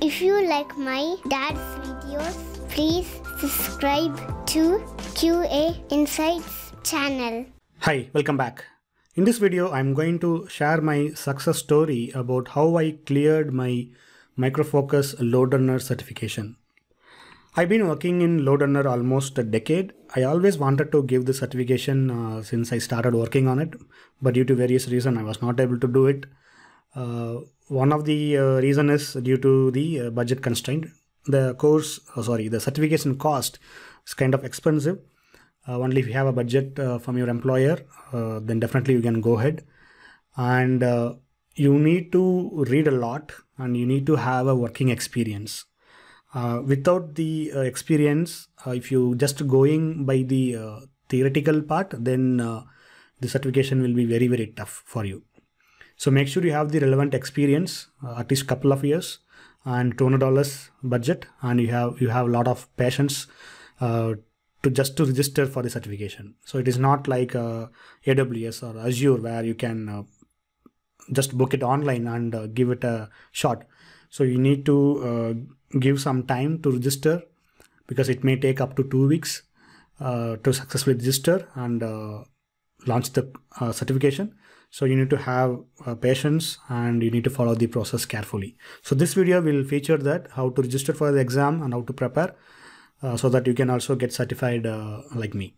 If you like my dad's videos, please subscribe to QA Insights channel. Hi, welcome back. In this video, I'm going to share my success story about how I cleared my Micro Focus LoadRunner certification. I've been working in LoadRunner almost a decade. I always wanted to give the certification uh, since I started working on it, but due to various reasons, I was not able to do it. Uh, one of the uh, reason is due to the uh, budget constraint the course oh, sorry the certification cost is kind of expensive uh, only if you have a budget uh, from your employer uh, then definitely you can go ahead and you need to read a lot and you need to have a working experience without the experience if you just going by the theoretical part then the certification will be very very tough for you so make sure you have the relevant experience, uh, at least couple of years, and two hundred dollars budget, and you have you have a lot of patience uh, to just to register for the certification. So it is not like uh, AWS or Azure where you can uh, just book it online and uh, give it a shot. So you need to uh, give some time to register because it may take up to two weeks to successfully register and launch the uh, certification. So you need to have uh, patience and you need to follow the process carefully. So this video will feature that how to register for the exam and how to prepare uh, so that you can also get certified uh, like me.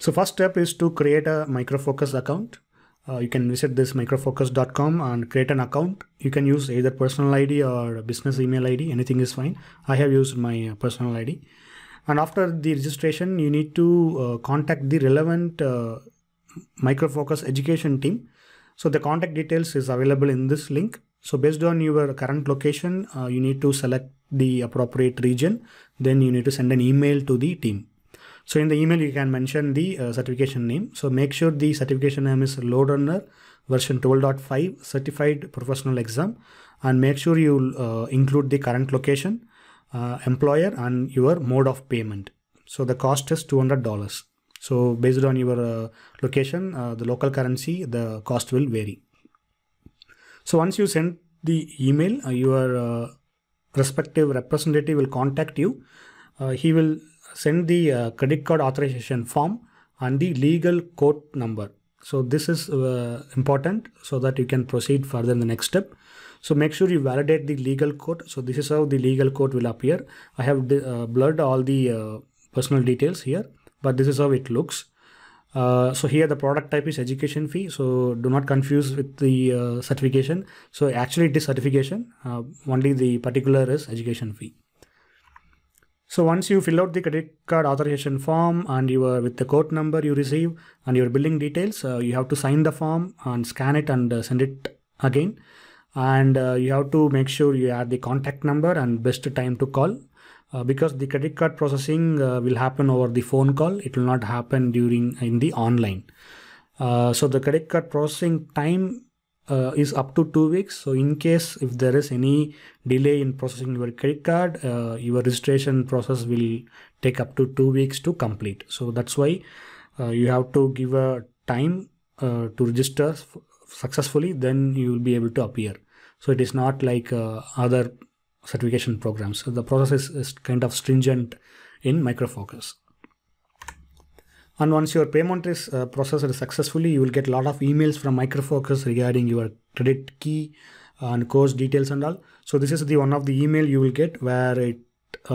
So first step is to create a Micro Focus account. Uh, you can visit this microfocus.com and create an account. You can use either personal ID or business email ID. Anything is fine. I have used my uh, personal ID. And after the registration, you need to uh, contact the relevant uh, Micro Focus education team. So the contact details is available in this link. So based on your current location, uh, you need to select the appropriate region. Then you need to send an email to the team. So in the email, you can mention the uh, certification name. So make sure the certification name is Load Runner version 12.5 certified professional exam and make sure you uh, include the current location uh, employer and your mode of payment. So the cost is $200. So based on your uh, location, uh, the local currency, the cost will vary. So once you send the email, uh, your uh, respective representative will contact you. Uh, he will send the credit card authorization form and the legal quote number. So this is uh, important so that you can proceed further in the next step. So make sure you validate the legal code. So this is how the legal code will appear. I have uh, blurred all the uh, personal details here, but this is how it looks. Uh, so here the product type is education fee. So do not confuse with the uh, certification. So actually it is certification. Uh, only the particular is education fee. So once you fill out the credit card authorization form and you are with the code number you receive and your billing details, uh, you have to sign the form and scan it and uh, send it again. And uh, you have to make sure you add the contact number and best time to call uh, because the credit card processing uh, will happen over the phone call. It will not happen during in the online. Uh, so the credit card processing time uh, is up to two weeks. So in case if there is any delay in processing your credit card, uh, your registration process will take up to two weeks to complete. So that's why uh, you have to give a time uh, to register successfully. Then you will be able to appear. So it is not like uh, other certification programs. So the process is, is kind of stringent in Micro Focus and once your payment is uh, processed successfully you will get a lot of emails from Microfocus regarding your credit key and course details and all so this is the one of the email you will get where it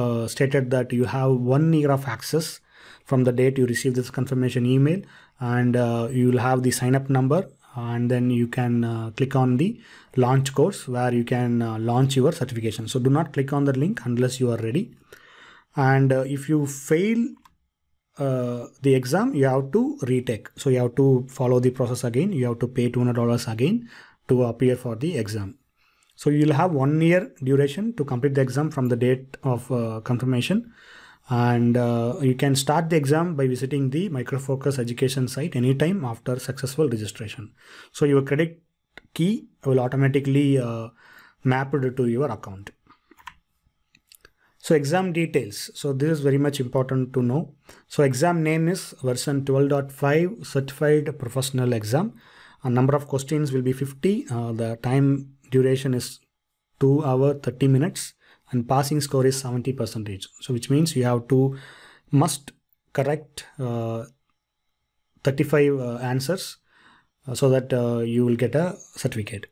uh, stated that you have one year of access from the date you receive this confirmation email and uh, you will have the sign up number and then you can uh, click on the launch course where you can uh, launch your certification so do not click on the link unless you are ready and uh, if you fail uh, the exam you have to retake so you have to follow the process again you have to pay $200 again to appear for the exam so you'll have one year duration to complete the exam from the date of uh, confirmation and uh, you can start the exam by visiting the micro focus education site anytime after successful registration so your credit key will automatically it uh, to your account so exam details. So this is very much important to know. So exam name is version 12.5 certified professional exam. A number of questions will be 50. Uh, the time duration is 2 hour 30 minutes and passing score is 70 percentage. So which means you have to must correct uh, 35 uh, answers uh, so that uh, you will get a certificate.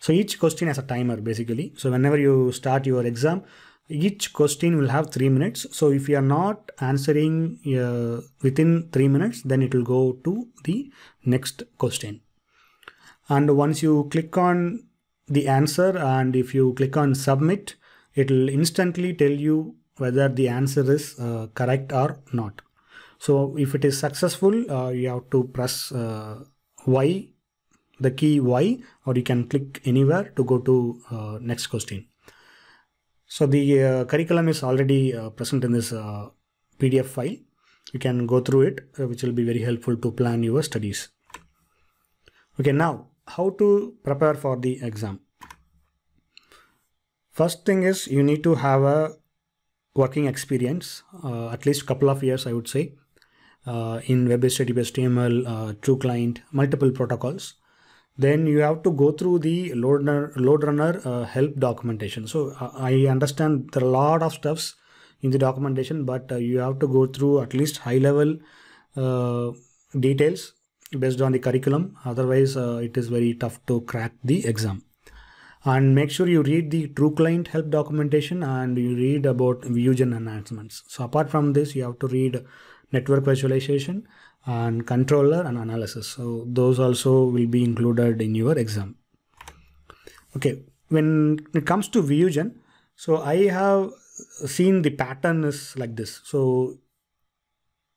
So each question has a timer basically. So whenever you start your exam, each question will have three minutes so if you are not answering uh, within three minutes then it will go to the next question and once you click on the answer and if you click on submit it will instantly tell you whether the answer is uh, correct or not so if it is successful uh, you have to press uh, y the key y or you can click anywhere to go to uh, next question so the uh, curriculum is already uh, present in this uh, PDF file. You can go through it, which will be very helpful to plan your studies. Okay, now how to prepare for the exam. First thing is you need to have a working experience, uh, at least couple of years, I would say, uh, in web-based HTTP HTML, uh, true client, multiple protocols then you have to go through the load runner, load runner uh, help documentation. So uh, I understand there are a lot of stuffs in the documentation, but uh, you have to go through at least high level uh, details based on the curriculum. Otherwise, uh, it is very tough to crack the exam. And make sure you read the true client help documentation and you read about and enhancements. So apart from this, you have to read network visualization and controller and analysis. So those also will be included in your exam. Okay, when it comes to vision, so I have seen the pattern is like this. So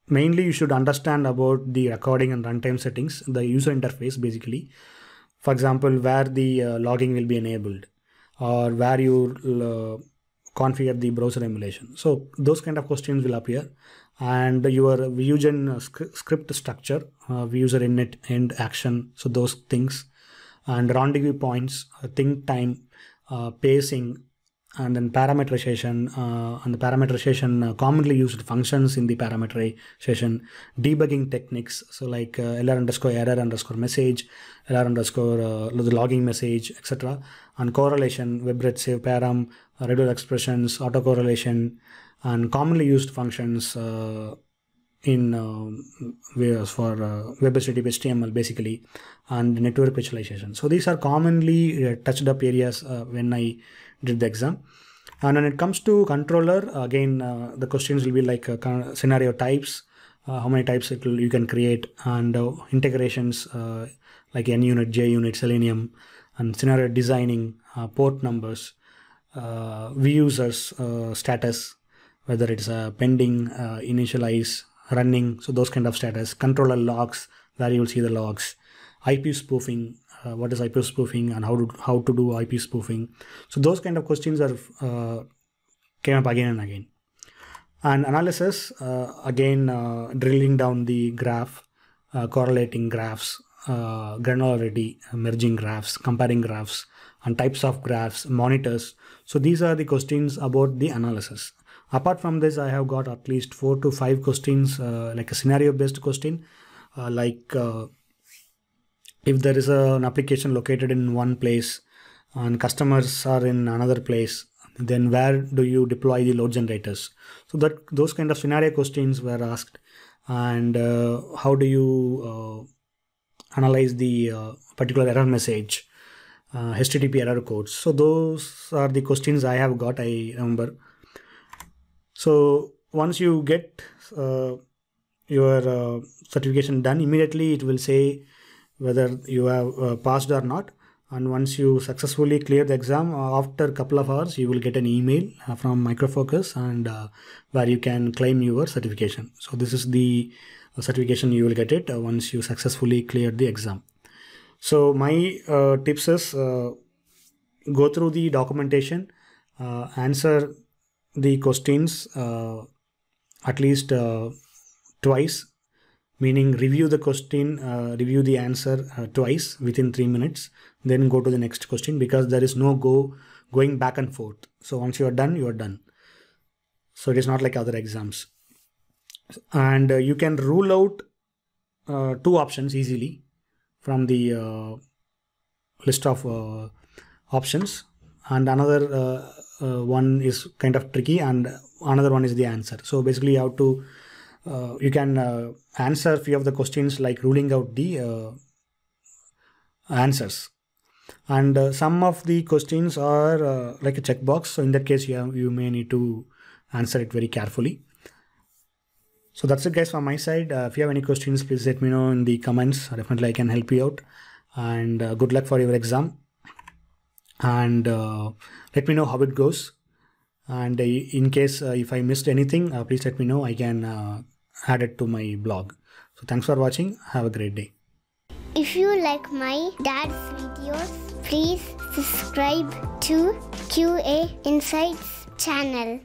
mainly you should understand about the recording and runtime settings, the user interface basically. For example, where the uh, logging will be enabled or where you uh, configure the browser emulation. So those kind of questions will appear and your views uh, script structure, uh, views are init, end, action, so those things, and rendezvous points, uh, think time, uh, pacing, and then parameterization, uh, and the parameterization uh, commonly used functions in the parameterization, debugging techniques, so like lr underscore error underscore message, lr underscore the logging message, etc., and correlation, webret save param, regular expressions, autocorrelation and commonly used functions uh, in uh, for uh, based HTML basically and network virtualization. So these are commonly uh, touched up areas uh, when I did the exam. And when it comes to controller, again uh, the questions will be like uh, scenario types, how many types it will, you can create, and integrations like N unit, J unit, Selenium, and scenario designing, port numbers, uh, view users status, whether it's a uh, pending, uh, initialize, running, so those kind of status, controller logs, where you'll see the logs, IP spoofing, uh, what is IP spoofing and how to, how to do IP spoofing. So those kind of questions are uh, came up again and again. And analysis, uh, again, uh, drilling down the graph, correlating graphs, granularity, merging graphs, comparing graphs, and types of graphs, monitors. So these are the questions about the analysis apart from this i have got at least four to five questions uh, like a scenario based question uh, like uh, if there is a, an application located in one place and customers are in another place then where do you deploy the load generators so that those kind of scenario questions were asked and uh, how do you uh, analyze the uh, particular error message http error codes so those are the questions i have got i remember so once you get uh, your uh, certification done, immediately it will say whether you have uh, passed or not. And once you successfully clear the exam, uh, after a couple of hours, you will get an email uh, from Micro Focus and uh, where you can claim your certification. So this is the certification you will get it once you successfully clear the exam. So my tips is go through the documentation, answer the questions uh, at least uh, twice, meaning review the question, uh, review the answer uh, twice within three minutes, then go to the next question because there is no go going back and forth. So once you are done, you are done. So it is not like other exams. And uh, you can rule out uh, two options easily from the list of options. And another uh, one is kind of tricky and another one is the answer so basically you have to uh, you can uh, answer few of the questions like ruling out the uh, answers and uh, some of the questions are uh, like a checkbox so in that case you, have, you may need to answer it very carefully so that's it guys from my side if you have any questions please let me know in the comments definitely i can help you out and good luck for your exam and uh, let me know how it goes and uh, in case uh, if I missed anything please let me know I can add it to my blog. So thanks for watching have a great day. If you like my dad's videos please subscribe to QA Insights channel.